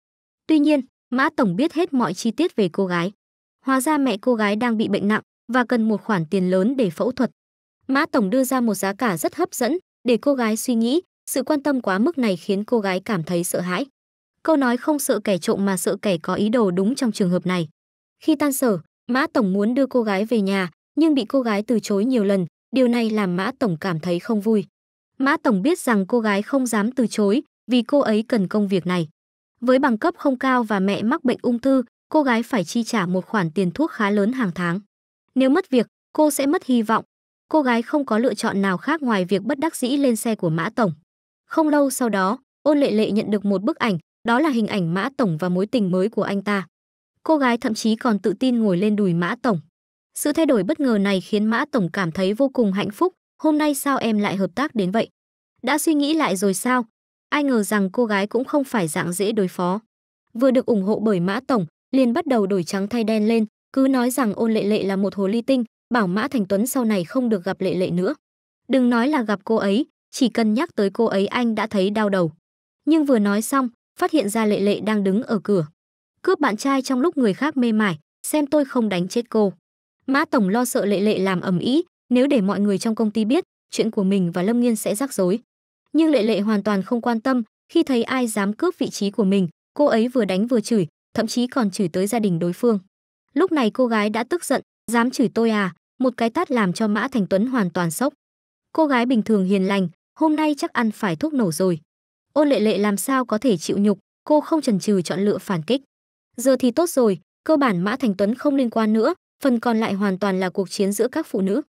Tuy nhiên, Mã Tổng biết hết mọi chi tiết về cô gái. Hóa ra mẹ cô gái đang bị bệnh nặng và cần một khoản tiền lớn để phẫu thuật. Mã Tổng đưa ra một giá cả rất hấp dẫn để cô gái suy nghĩ, sự quan tâm quá mức này khiến cô gái cảm thấy sợ hãi. Câu nói không sợ kẻ trộm mà sợ kẻ có ý đồ đúng trong trường hợp này. Khi tan sở, Mã Tổng muốn đưa cô gái về nhà, nhưng bị cô gái từ chối nhiều lần, điều này làm Mã Tổng cảm thấy không vui. Mã Tổng biết rằng cô gái không dám từ chối vì cô ấy cần công việc này. Với bằng cấp không cao và mẹ mắc bệnh ung thư, cô gái phải chi trả một khoản tiền thuốc khá lớn hàng tháng. Nếu mất việc, cô sẽ mất hy vọng. Cô gái không có lựa chọn nào khác ngoài việc bất đắc dĩ lên xe của Mã Tổng. Không lâu sau đó, Ôn Lệ Lệ nhận được một bức ảnh, đó là hình ảnh Mã Tổng và mối tình mới của anh ta. Cô gái thậm chí còn tự tin ngồi lên đùi Mã Tổng. Sự thay đổi bất ngờ này khiến Mã Tổng cảm thấy vô cùng hạnh phúc, hôm nay sao em lại hợp tác đến vậy? Đã suy nghĩ lại rồi sao? Ai ngờ rằng cô gái cũng không phải dạng dễ đối phó. Vừa được ủng hộ bởi Mã Tổng, liền bắt đầu đổi trắng thay đen lên, cứ nói rằng ôn lệ lệ là một hồ ly tinh, bảo Mã Thành Tuấn sau này không được gặp lệ lệ nữa. Đừng nói là gặp cô ấy, chỉ cần nhắc tới cô ấy anh đã thấy đau đầu. Nhưng vừa nói xong, phát hiện ra lệ lệ đang đứng ở cửa. Cướp bạn trai trong lúc người khác mê mải, xem tôi không đánh chết cô. Mã Tổng lo sợ lệ lệ làm ầm ĩ, nếu để mọi người trong công ty biết, chuyện của mình và Lâm Nghiên sẽ rắc rối. Nhưng Lệ Lệ hoàn toàn không quan tâm, khi thấy ai dám cướp vị trí của mình, cô ấy vừa đánh vừa chửi, thậm chí còn chửi tới gia đình đối phương. Lúc này cô gái đã tức giận, dám chửi tôi à, một cái tát làm cho Mã Thành Tuấn hoàn toàn sốc. Cô gái bình thường hiền lành, hôm nay chắc ăn phải thuốc nổ rồi. Ôn Lệ Lệ làm sao có thể chịu nhục, cô không chần chừ chọn lựa phản kích. Giờ thì tốt rồi, cơ bản Mã Thành Tuấn không liên quan nữa, phần còn lại hoàn toàn là cuộc chiến giữa các phụ nữ.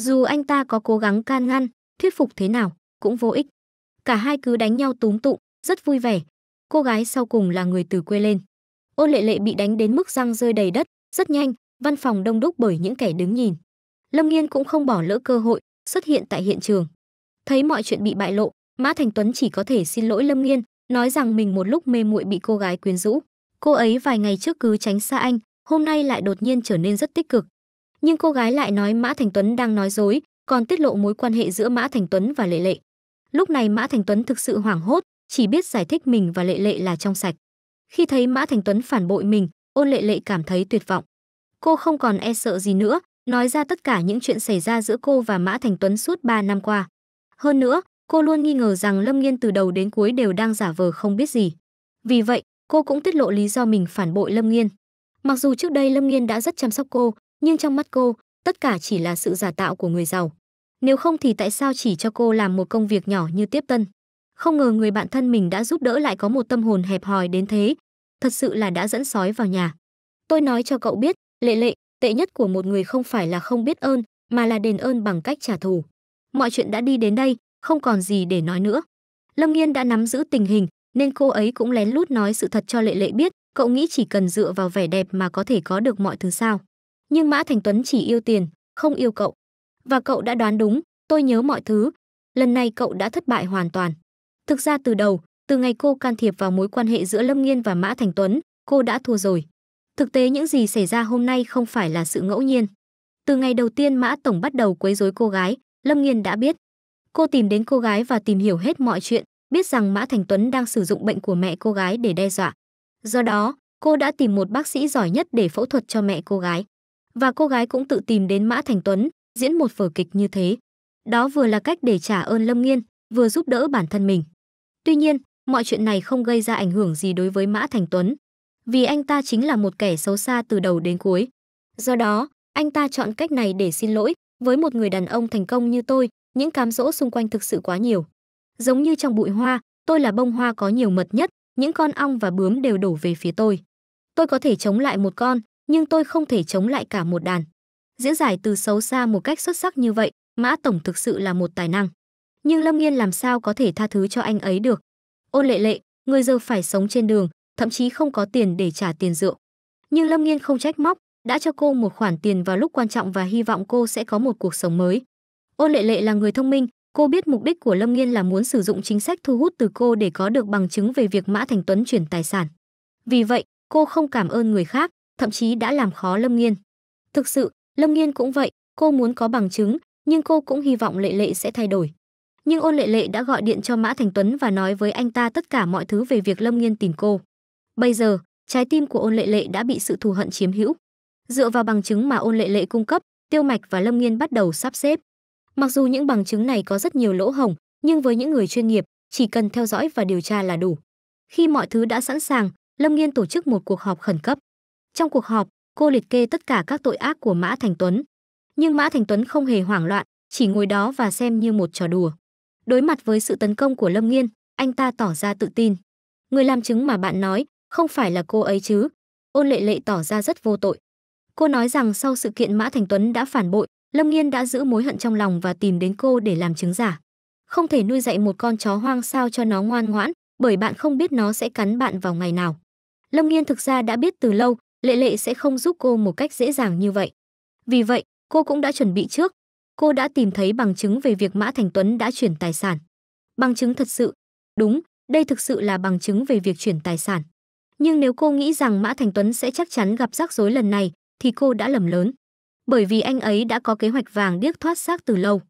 Dù anh ta có cố gắng can ngăn, thuyết phục thế nào, cũng vô ích. Cả hai cứ đánh nhau túm tụng rất vui vẻ. Cô gái sau cùng là người từ quê lên. Ôn lệ lệ bị đánh đến mức răng rơi đầy đất, rất nhanh, văn phòng đông đúc bởi những kẻ đứng nhìn. Lâm Nghiên cũng không bỏ lỡ cơ hội, xuất hiện tại hiện trường. Thấy mọi chuyện bị bại lộ, Mã Thành Tuấn chỉ có thể xin lỗi Lâm Nghiên, nói rằng mình một lúc mê muội bị cô gái quyến rũ. Cô ấy vài ngày trước cứ tránh xa anh, hôm nay lại đột nhiên trở nên rất tích cực, nhưng cô gái lại nói Mã Thành Tuấn đang nói dối, còn tiết lộ mối quan hệ giữa Mã Thành Tuấn và Lệ Lệ. Lúc này Mã Thành Tuấn thực sự hoảng hốt, chỉ biết giải thích mình và Lệ Lệ là trong sạch. Khi thấy Mã Thành Tuấn phản bội mình, Ôn Lệ Lệ cảm thấy tuyệt vọng. Cô không còn e sợ gì nữa, nói ra tất cả những chuyện xảy ra giữa cô và Mã Thành Tuấn suốt 3 năm qua. Hơn nữa, cô luôn nghi ngờ rằng Lâm Nghiên từ đầu đến cuối đều đang giả vờ không biết gì. Vì vậy, cô cũng tiết lộ lý do mình phản bội Lâm Nghiên. Mặc dù trước đây Lâm Nghiên đã rất chăm sóc cô, nhưng trong mắt cô, tất cả chỉ là sự giả tạo của người giàu. Nếu không thì tại sao chỉ cho cô làm một công việc nhỏ như tiếp tân? Không ngờ người bạn thân mình đã giúp đỡ lại có một tâm hồn hẹp hòi đến thế, thật sự là đã dẫn sói vào nhà. Tôi nói cho cậu biết, lệ lệ, tệ nhất của một người không phải là không biết ơn, mà là đền ơn bằng cách trả thù. Mọi chuyện đã đi đến đây, không còn gì để nói nữa. Lâm Nghiên đã nắm giữ tình hình, nên cô ấy cũng lén lút nói sự thật cho Lệ Lệ biết, cậu nghĩ chỉ cần dựa vào vẻ đẹp mà có thể có được mọi thứ sao? nhưng Mã Thành Tuấn chỉ yêu tiền, không yêu cậu. Và cậu đã đoán đúng, tôi nhớ mọi thứ. Lần này cậu đã thất bại hoàn toàn. Thực ra từ đầu, từ ngày cô can thiệp vào mối quan hệ giữa Lâm Nghiên và Mã Thành Tuấn, cô đã thua rồi. Thực tế những gì xảy ra hôm nay không phải là sự ngẫu nhiên. Từ ngày đầu tiên Mã Tổng bắt đầu quấy rối cô gái, Lâm Nghiên đã biết. Cô tìm đến cô gái và tìm hiểu hết mọi chuyện, biết rằng Mã Thành Tuấn đang sử dụng bệnh của mẹ cô gái để đe dọa. Do đó, cô đã tìm một bác sĩ giỏi nhất để phẫu thuật cho mẹ cô gái. Và cô gái cũng tự tìm đến Mã Thành Tuấn, diễn một vở kịch như thế. Đó vừa là cách để trả ơn Lâm Nghiên, vừa giúp đỡ bản thân mình. Tuy nhiên, mọi chuyện này không gây ra ảnh hưởng gì đối với Mã Thành Tuấn, vì anh ta chính là một kẻ xấu xa từ đầu đến cuối. Do đó, anh ta chọn cách này để xin lỗi, với một người đàn ông thành công như tôi, những cám dỗ xung quanh thực sự quá nhiều. Giống như trong bụi hoa, tôi là bông hoa có nhiều mật nhất, những con ong và bướm đều đổ về phía tôi. Tôi có thể chống lại một con, nhưng tôi không thể chống lại cả một đàn. Diễn giải từ xấu xa một cách xuất sắc như vậy, Mã Tổng thực sự là một tài năng. Nhưng Lâm nghiên làm sao có thể tha thứ cho anh ấy được. Ôn lệ lệ, người giờ phải sống trên đường, thậm chí không có tiền để trả tiền rượu. Nhưng Lâm nghiên không trách móc, đã cho cô một khoản tiền vào lúc quan trọng và hy vọng cô sẽ có một cuộc sống mới. Ôn lệ lệ là người thông minh, cô biết mục đích của Lâm Nghiên là muốn sử dụng chính sách thu hút từ cô để có được bằng chứng về việc Mã Thành Tuấn chuyển tài sản. Vì vậy, cô không cảm ơn người khác, thậm chí đã làm khó Lâm Nghiên. Thực sự, Lâm Nghiên cũng vậy, cô muốn có bằng chứng, nhưng cô cũng hy vọng Lệ Lệ sẽ thay đổi. Nhưng Ôn Lệ Lệ đã gọi điện cho Mã Thành Tuấn và nói với anh ta tất cả mọi thứ về việc Lâm Nghiên tìm cô. Bây giờ, trái tim của Ôn Lệ Lệ đã bị sự thù hận chiếm hữu. Dựa vào bằng chứng mà Ôn Lệ Lệ cung cấp, Tiêu Mạch và Lâm Nghiên bắt đầu sắp xếp. Mặc dù những bằng chứng này có rất nhiều lỗ hổng, nhưng với những người chuyên nghiệp, chỉ cần theo dõi và điều tra là đủ. Khi mọi thứ đã sẵn sàng, Lâm Nghiên tổ chức một cuộc họp khẩn cấp. Trong cuộc họp, cô liệt kê tất cả các tội ác của Mã Thành Tuấn. Nhưng Mã Thành Tuấn không hề hoảng loạn, chỉ ngồi đó và xem như một trò đùa. Đối mặt với sự tấn công của Lâm Nghiên, anh ta tỏ ra tự tin. Người làm chứng mà bạn nói, không phải là cô ấy chứ? Ôn lệ lệ tỏ ra rất vô tội. Cô nói rằng sau sự kiện Mã Thành Tuấn đã phản bội, Lâm Nghiên đã giữ mối hận trong lòng và tìm đến cô để làm chứng giả. Không thể nuôi dạy một con chó hoang sao cho nó ngoan ngoãn, bởi bạn không biết nó sẽ cắn bạn vào ngày nào. Lâm Nghiên thực ra đã biết từ lâu, Lệ Lệ sẽ không giúp cô một cách dễ dàng như vậy. Vì vậy, cô cũng đã chuẩn bị trước. Cô đã tìm thấy bằng chứng về việc Mã Thành Tuấn đã chuyển tài sản. Bằng chứng thật sự. Đúng, đây thực sự là bằng chứng về việc chuyển tài sản. Nhưng nếu cô nghĩ rằng Mã Thành Tuấn sẽ chắc chắn gặp rắc rối lần này, thì cô đã lầm lớn. Bởi vì anh ấy đã có kế hoạch vàng điếc thoát xác từ lâu.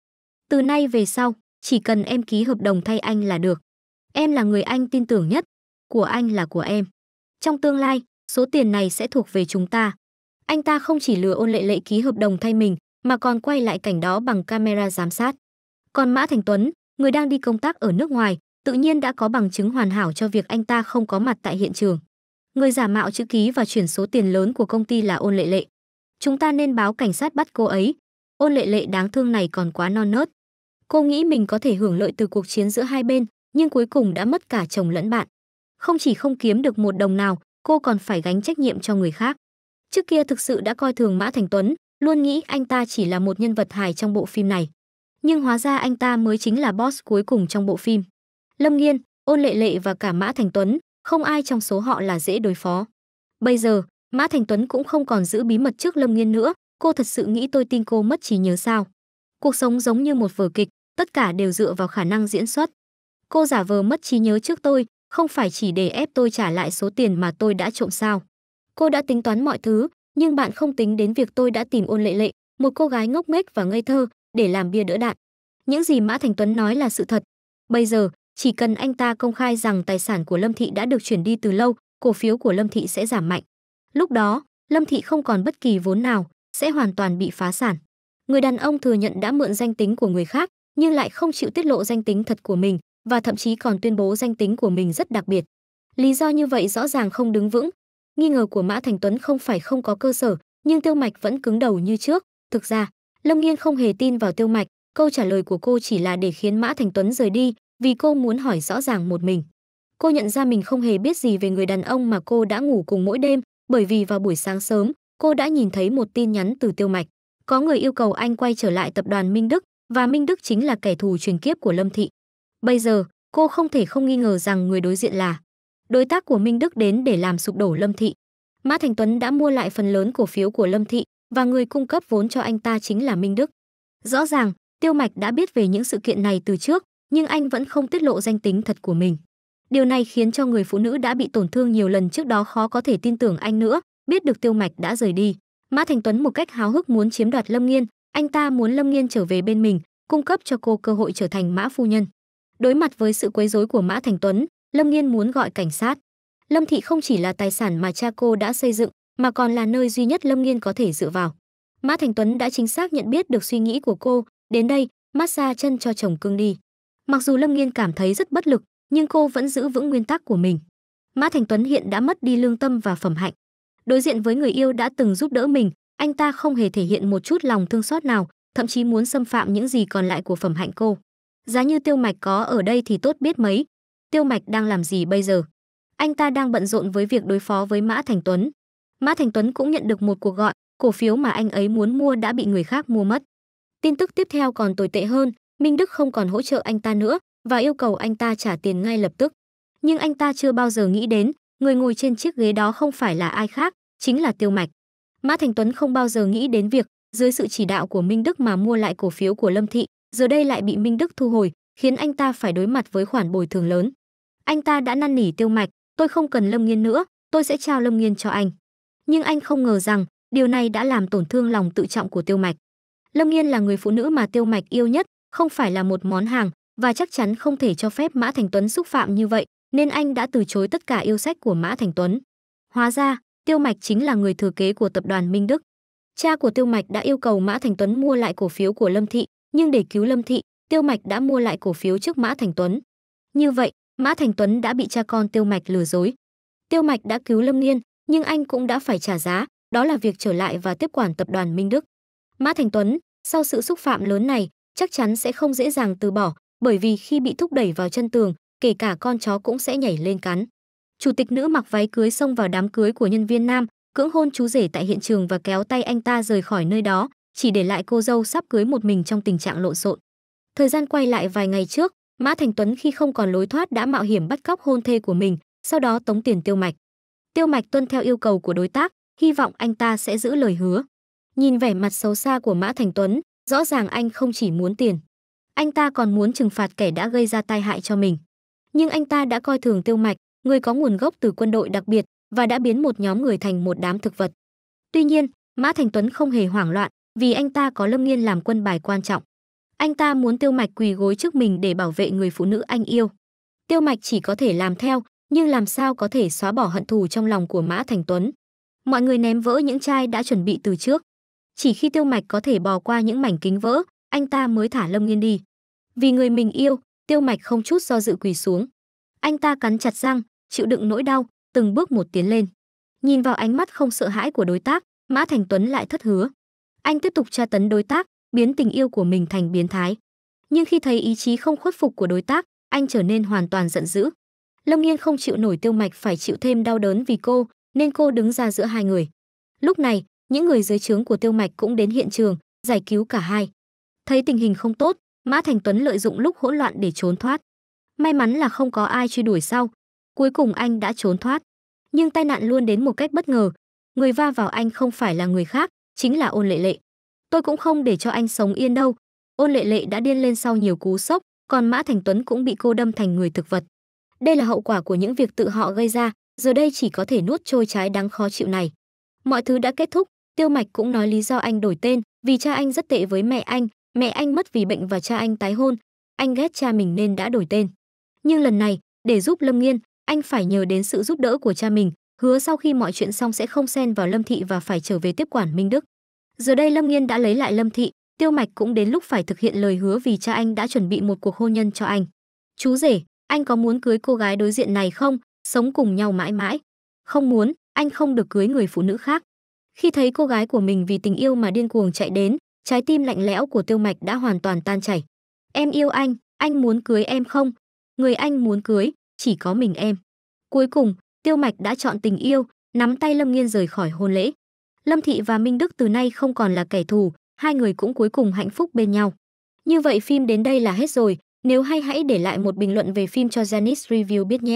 Từ nay về sau, chỉ cần em ký hợp đồng thay anh là được. Em là người anh tin tưởng nhất, của anh là của em. Trong tương lai, số tiền này sẽ thuộc về chúng ta. Anh ta không chỉ lừa ôn lệ lệ ký hợp đồng thay mình, mà còn quay lại cảnh đó bằng camera giám sát. Còn Mã Thành Tuấn, người đang đi công tác ở nước ngoài, tự nhiên đã có bằng chứng hoàn hảo cho việc anh ta không có mặt tại hiện trường. Người giả mạo chữ ký và chuyển số tiền lớn của công ty là ôn lệ lệ. Chúng ta nên báo cảnh sát bắt cô ấy. Ôn lệ lệ đáng thương này còn quá non nớt. Cô nghĩ mình có thể hưởng lợi từ cuộc chiến giữa hai bên, nhưng cuối cùng đã mất cả chồng lẫn bạn. Không chỉ không kiếm được một đồng nào, cô còn phải gánh trách nhiệm cho người khác. Trước kia thực sự đã coi thường Mã Thành Tuấn, luôn nghĩ anh ta chỉ là một nhân vật hài trong bộ phim này. Nhưng hóa ra anh ta mới chính là boss cuối cùng trong bộ phim. Lâm Nghiên, Ôn Lệ Lệ và cả Mã Thành Tuấn, không ai trong số họ là dễ đối phó. Bây giờ, Mã Thành Tuấn cũng không còn giữ bí mật trước Lâm Nghiên nữa, cô thật sự nghĩ tôi tin cô mất trí nhớ sao? Cuộc sống giống như một vở kịch, tất cả đều dựa vào khả năng diễn xuất. Cô giả vờ mất trí nhớ trước tôi, không phải chỉ để ép tôi trả lại số tiền mà tôi đã trộm sao. Cô đã tính toán mọi thứ, nhưng bạn không tính đến việc tôi đã tìm ôn lệ lệ, một cô gái ngốc nghếch và ngây thơ, để làm bia đỡ đạn. Những gì Mã Thành Tuấn nói là sự thật. Bây giờ, chỉ cần anh ta công khai rằng tài sản của Lâm Thị đã được chuyển đi từ lâu, cổ phiếu của Lâm Thị sẽ giảm mạnh. Lúc đó, Lâm Thị không còn bất kỳ vốn nào, sẽ hoàn toàn bị phá sản. Người đàn ông thừa nhận đã mượn danh tính của người khác, nhưng lại không chịu tiết lộ danh tính thật của mình, và thậm chí còn tuyên bố danh tính của mình rất đặc biệt. Lý do như vậy rõ ràng không đứng vững. Nghi ngờ của Mã Thành Tuấn không phải không có cơ sở, nhưng Tiêu Mạch vẫn cứng đầu như trước. Thực ra, Lâm Nghiên không hề tin vào Tiêu Mạch, câu trả lời của cô chỉ là để khiến Mã Thành Tuấn rời đi, vì cô muốn hỏi rõ ràng một mình. Cô nhận ra mình không hề biết gì về người đàn ông mà cô đã ngủ cùng mỗi đêm, bởi vì vào buổi sáng sớm, cô đã nhìn thấy một tin nhắn từ Tiêu Mạch. Có người yêu cầu anh quay trở lại tập đoàn Minh Đức, và Minh Đức chính là kẻ thù truyền kiếp của Lâm Thị. Bây giờ, cô không thể không nghi ngờ rằng người đối diện là đối tác của Minh Đức đến để làm sụp đổ Lâm Thị. Mã Thành Tuấn đã mua lại phần lớn cổ phiếu của Lâm Thị và người cung cấp vốn cho anh ta chính là Minh Đức. Rõ ràng, Tiêu Mạch đã biết về những sự kiện này từ trước, nhưng anh vẫn không tiết lộ danh tính thật của mình. Điều này khiến cho người phụ nữ đã bị tổn thương nhiều lần trước đó khó có thể tin tưởng anh nữa, biết được Tiêu Mạch đã rời đi. Mã Thành Tuấn một cách háo hức muốn chiếm đoạt Lâm Nghiên, anh ta muốn Lâm Nghiên trở về bên mình, cung cấp cho cô cơ hội trở thành mã phu nhân. Đối mặt với sự quấy rối của Mã Thành Tuấn, Lâm Nghiên muốn gọi cảnh sát. Lâm Thị không chỉ là tài sản mà cha cô đã xây dựng, mà còn là nơi duy nhất Lâm Nghiên có thể dựa vào. Mã Thành Tuấn đã chính xác nhận biết được suy nghĩ của cô, đến đây, massage chân cho chồng cưng đi. Mặc dù Lâm Nghiên cảm thấy rất bất lực, nhưng cô vẫn giữ vững nguyên tắc của mình. Mã Thành Tuấn hiện đã mất đi lương tâm và phẩm hạnh. Đối diện với người yêu đã từng giúp đỡ mình, anh ta không hề thể hiện một chút lòng thương xót nào, thậm chí muốn xâm phạm những gì còn lại của phẩm hạnh cô. Giá như tiêu mạch có ở đây thì tốt biết mấy. Tiêu mạch đang làm gì bây giờ? Anh ta đang bận rộn với việc đối phó với Mã Thành Tuấn. Mã Thành Tuấn cũng nhận được một cuộc gọi, cổ phiếu mà anh ấy muốn mua đã bị người khác mua mất. Tin tức tiếp theo còn tồi tệ hơn, Minh Đức không còn hỗ trợ anh ta nữa và yêu cầu anh ta trả tiền ngay lập tức. Nhưng anh ta chưa bao giờ nghĩ đến, người ngồi trên chiếc ghế đó không phải là ai khác, chính là Tiêu Mạch. Mã Thành Tuấn không bao giờ nghĩ đến việc dưới sự chỉ đạo của Minh Đức mà mua lại cổ phiếu của Lâm Thị, giờ đây lại bị Minh Đức thu hồi, khiến anh ta phải đối mặt với khoản bồi thường lớn. Anh ta đã năn nỉ Tiêu Mạch, tôi không cần Lâm Nghiên nữa, tôi sẽ trao Lâm Nghiên cho anh. Nhưng anh không ngờ rằng, điều này đã làm tổn thương lòng tự trọng của Tiêu Mạch. Lâm Nghiên là người phụ nữ mà Tiêu Mạch yêu nhất, không phải là một món hàng và chắc chắn không thể cho phép Mã Thành Tuấn xúc phạm như vậy, nên anh đã từ chối tất cả yêu sách của Mã Thành Tuấn. Hóa ra, Tiêu Mạch chính là người thừa kế của tập đoàn Minh Đức. Cha của Tiêu Mạch đã yêu cầu Mã Thành Tuấn mua lại cổ phiếu của Lâm Thị, nhưng để cứu Lâm Thị, Tiêu Mạch đã mua lại cổ phiếu trước Mã Thành Tuấn. Như vậy, Mã Thành Tuấn đã bị cha con Tiêu Mạch lừa dối. Tiêu Mạch đã cứu Lâm Nghiên, nhưng anh cũng đã phải trả giá, đó là việc trở lại và tiếp quản tập đoàn Minh Đức. Mã Thành Tuấn, sau sự xúc phạm lớn này, chắc chắn sẽ không dễ dàng từ bỏ, bởi vì khi bị thúc đẩy vào chân tường, kể cả con chó cũng sẽ nhảy lên cắn. Chủ tịch nữ mặc váy cưới xông vào đám cưới của nhân viên nam, cưỡng hôn chú rể tại hiện trường và kéo tay anh ta rời khỏi nơi đó, chỉ để lại cô dâu sắp cưới một mình trong tình trạng lộn xộn. Thời gian quay lại vài ngày trước, Mã Thành Tuấn khi không còn lối thoát đã mạo hiểm bắt cóc hôn thê của mình, sau đó tống tiền tiêu mạch. Tiêu mạch tuân theo yêu cầu của đối tác, hy vọng anh ta sẽ giữ lời hứa. Nhìn vẻ mặt xấu xa của Mã Thành Tuấn, rõ ràng anh không chỉ muốn tiền. Anh ta còn muốn trừng phạt kẻ đã gây ra tai hại cho mình. Nhưng anh ta đã coi thường tiêu mạch, người có nguồn gốc từ quân đội đặc biệt và đã biến một nhóm người thành một đám thực vật. Tuy nhiên, Mã Thành Tuấn không hề hoảng loạn, vì anh ta có Lâm Nghiên làm quân bài quan trọng. Anh ta muốn Tiêu Mạch quỳ gối trước mình để bảo vệ người phụ nữ anh yêu. Tiêu Mạch chỉ có thể làm theo, nhưng làm sao có thể xóa bỏ hận thù trong lòng của Mã Thành Tuấn. Mọi người ném vỡ những chai đã chuẩn bị từ trước. Chỉ khi Tiêu Mạch có thể bò qua những mảnh kính vỡ, anh ta mới thả Lâm Nghiên đi. Vì người mình yêu, Tiêu Mạch không chút do dự quỳ xuống. Anh ta cắn chặt răng, chịu đựng nỗi đau, từng bước một tiến lên. Nhìn vào ánh mắt không sợ hãi của đối tác, Mã Thành Tuấn lại thất hứa. Anh tiếp tục tra tấn đối tác, biến tình yêu của mình thành biến thái. Nhưng khi thấy ý chí không khuất phục của đối tác, anh trở nên hoàn toàn giận dữ. Lâm Yên không chịu nổi tiêu mạch phải chịu thêm đau đớn vì cô, nên cô đứng ra giữa hai người. Lúc này, những người dưới trướng của tiêu mạch cũng đến hiện trường, giải cứu cả hai. Thấy tình hình không tốt, Mã Thành Tuấn lợi dụng lúc hỗn loạn để trốn thoát. May mắn là không có ai truy đuổi sau. Cuối cùng anh đã trốn thoát. Nhưng tai nạn luôn đến một cách bất ngờ. Người va vào anh không phải là người khác, chính là ôn lệ lệ. Tôi cũng không để cho anh sống yên đâu. Ôn lệ lệ đã điên lên sau nhiều cú sốc, còn Mã Thành Tuấn cũng bị cô đâm thành người thực vật. Đây là hậu quả của những việc tự họ gây ra, giờ đây chỉ có thể nuốt trôi trái đáng khó chịu này. Mọi thứ đã kết thúc, Tiêu Mạch cũng nói lý do anh đổi tên, vì cha anh rất tệ với mẹ anh, mẹ anh mất vì bệnh và cha anh tái hôn, anh ghét cha mình nên đã đổi tên. Nhưng lần này, để giúp Lâm Nghiên, anh phải nhờ đến sự giúp đỡ của cha mình, hứa sau khi mọi chuyện xong sẽ không xen vào lâm thị và phải trở về tiếp quản minh đức giờ đây lâm nghiên đã lấy lại lâm thị tiêu mạch cũng đến lúc phải thực hiện lời hứa vì cha anh đã chuẩn bị một cuộc hôn nhân cho anh chú rể anh có muốn cưới cô gái đối diện này không sống cùng nhau mãi mãi không muốn anh không được cưới người phụ nữ khác khi thấy cô gái của mình vì tình yêu mà điên cuồng chạy đến trái tim lạnh lẽo của tiêu mạch đã hoàn toàn tan chảy em yêu anh anh muốn cưới em không người anh muốn cưới chỉ có mình em cuối cùng Tiêu Mạch đã chọn tình yêu, nắm tay Lâm Nghiên rời khỏi hôn lễ. Lâm Thị và Minh Đức từ nay không còn là kẻ thù, hai người cũng cuối cùng hạnh phúc bên nhau. Như vậy phim đến đây là hết rồi, nếu hay hãy để lại một bình luận về phim cho Janice Review biết nhé.